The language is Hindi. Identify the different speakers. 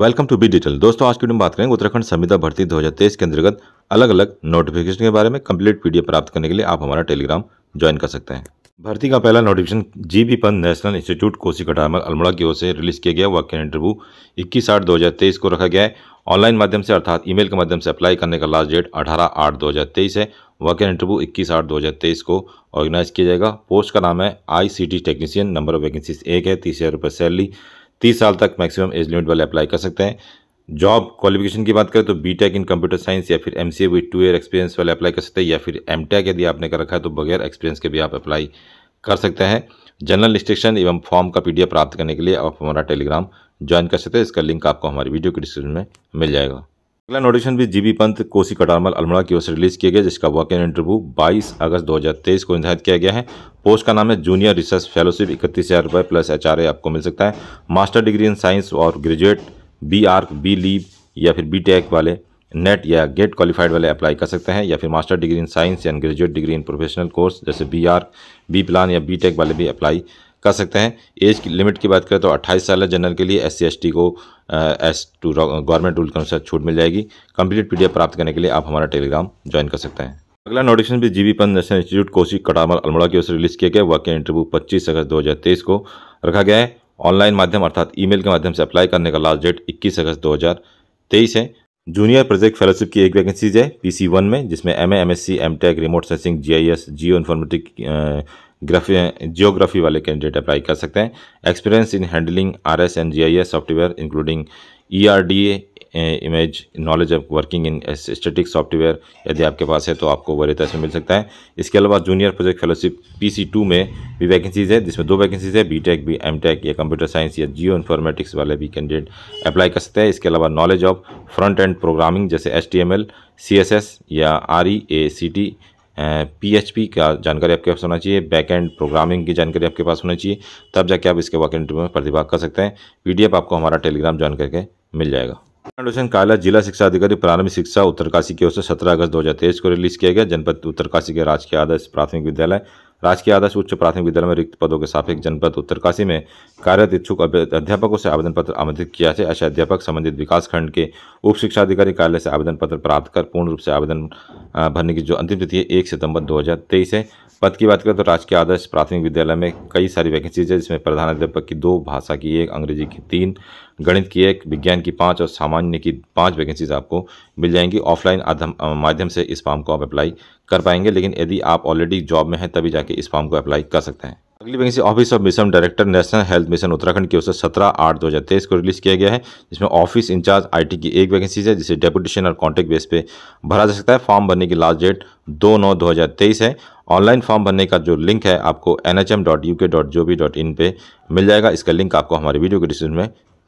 Speaker 1: वेलकम टू बी डिटेल दोस्तों आज की वीडियो में बात करेंगे उत्तराखंड संविदा भर्ती 2023 के अंतर्गत अलग अलग नोटिफिकेशन के बारे में कंप्लीट पीडीएफ प्राप्त करने के लिए आप हमारा टेलीग्राम ज्वाइन कर सकते हैं भर्ती का पहला notification G B Pant national institute Kosi Katarmal Almora की ओर से रिलीज किया गया वाक्य इंटरव्यू इक्कीस आठ दो हज़ार तेईस को रखा गया है ऑनलाइन माध्यम से अर्थात ईमेल के माध्यम से अप्लाई करने का लास्ट डेट अठारह आठ दो हज़ार तेईस है वाक्य इंटरव्यू इक्कीस आठ दो को ऑर्गेनाइज किया जाएगा पोस्ट का नाम है I technician number of vacancies एक है तीस हज़ार रुपये सैलरी तीस साल तक मैक्सिमम एज लिमिट वाले अप्लाई कर सकते हैं जॉब क्वालिफिकेशन की बात करें तो बीटेक इन कंप्यूटर साइंस या फिर MCA with two year experience वाले अप्लाई कर सकते हैं या फिर एमटेक यदि आपने कर रखा है तो बगैर एक्सपीरियंस के भी आप अप्लाई कर सकते हैं जनरल रिस्ट्रिक्शन एवं फॉर्म का पीडीएफ प्राप्त करने के लिए आप हमारा टेलीग्राम ज्वाइन कर सकते हैं इसका लिंक आपको हमारी वीडियो के डिस्क्रिप्शन में मिल जाएगा अगला नोटिफिकेशन भी जीबी पंत कोसी कटारमल अल्मोड़ा की ओर से रिलीज किया गया जिसका वॉक इन इंटरव्यू 22 अगस्त 2023 को निर्धारित किया गया है पोस्ट का नाम है जूनियर रिसर्च फेलोशिप इकतीस हज़ार रुपये प्लस एच आपको मिल सकता है मास्टर डिग्री इन साइंस और ग्रेजुएट बी आर्क बी लीव या फिर बी टेक वाले नेट या गेट क्वालिफाइड वाले अप्लाई कर सकते हैं या फिर मास्टर डिग्री इन साइंस या graduate degree in professional course जैसे बी आर बी प्लान या बी टेक वाले भी अप्लाई कर सकते हैं एज की लिमिट की बात करें तो 28 साल जनरल के लिए एस सी को एस टू गवर्नमेंट रूल के अनुसार छूट मिल जाएगी कंप्लीट पी प्राप्त करने के लिए आप हमारा टेलीग्राम ज्वाइन कर सकते हैं अगला नोटिफिकेशन भी GB Pant national institute Koshi Katarmal Almora की ओर से रिलीज किया गया वाक्य इंटरव्यू पच्चीस अगस्त दो को रखा गया है ऑनलाइन माध्यम अर्थात ईमेल के माध्यम से अप्लाई करने का लास्ट डेट 21 अगस्त 2023 है जूनियर प्रोजेक्ट फेलोशिप की एक वैकेंसीज है पीसी वन में जिसमें M A M S C M tech remote sensing G I S geo informatic geography वाले कैंडिडेट अप्लाई कर सकते हैं experience in handling R S and G I S software including E R D image knowledge of working in static software यदि आपके पास है तो आपको तरह इसमें मिल सकता है इसके अलावा junior project fellowship P C two में भी वैकेंसीज है जिसमें दो वैकेंसीज है बी टेक भी एम टेक या कंप्यूटर साइंस या जियो इन्फॉर्मेटिक्स वाले भी कैंडिडेट अप्लाई कर सकते हैं इसके अलावा knowledge of front end programming जैसे H T M L C S S या R E A C T P का जानकारी आपके पास होना चाहिए बैकएंड प्रोग्रामिंग की जानकारी आपके पास होनी चाहिए तब जाके आप इसके वॉक इंटरव्यू में प्रतिभाग कर सकते हैं पीडीएफ आपको हमारा टेलीग्राम ज्वाइन करके मिल जाएगा फाउंडेशन जिला शिक्षा अधिकारी प्रारंभिक शिक्षा उत्तरकाशी की ओर से सत्रह अगस्त दो को रिलीज किया गया जनपद उत्तरकाशी के राजकीय आदर्श प्राथमिक विद्यालय राजकीय आदर्श उच्च प्राथमिक विद्यालय में रिक्त पदों के सापेक्ष जनपद उत्तरकाशी में कार्यरत इच्छुक अध्यापकों से आवेदन पत्र आमंत्रित किया जाए ऐसे अध्यापक संबंधित विकास खंड के उप शिक्षा अधिकारी कार्यालय से आवेदन पत्र प्राप्त कर पूर्ण रूप से आवेदन भरने की जो अंतिम तिथि है एक सितंबर दो है पद की बात करें तो राजकीय आदर्श प्राथमिक विद्यालय में कई सारी वैकेंसीज है जिसमें प्रधानाध्यापक की दो भाषा की एक अंग्रेजी की तीन गणित की एक विज्ञान की पाँच और सामान्य की पाँच वैकेंसीज आपको मिल जाएंगी ऑफलाइन माध्यम से इस फॉर्म को आप अप्लाई कर पाएंगे लेकिन यदि आप ऑलरेडी जॉब में हैं तभी जाके इस फॉर्म को अप्लाई कर सकते हैं अगली vacancy office of mission director national health mission Uttarakhand की ओर से सत्रह आठ दो हज़ार तेईस को रिलीज किया गया है जिसमें ऑफिस इंचार्ज आई की एक वैकेंसी है जिसे डेपुटेशन और कॉन्टेक्ट बेस पर भरा जा सकता है फॉर्म भरने की लास्ट डेट दो नौ दो हज़ार तेईस है ऑनलाइन फॉर्म भरने का जो लिंक है आपको N H M dot U K dot gov dot in पर मिल जाएगा इसका लिंक आपको हमारे वीडियो के डिस्क्रिप्शन में